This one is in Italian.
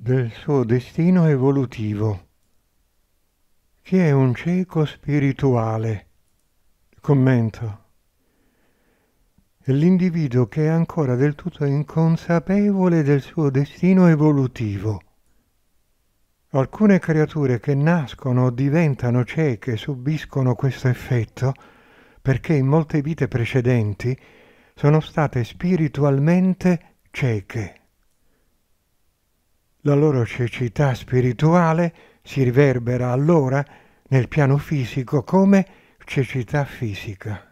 del suo destino evolutivo, che è un cieco spirituale. Commento. L'individuo che è ancora del tutto inconsapevole del suo destino evolutivo. Alcune creature che nascono o diventano cieche subiscono questo effetto perché in molte vite precedenti sono state spiritualmente cieche. La loro cecità spirituale si riverbera allora nel piano fisico come cecità fisica.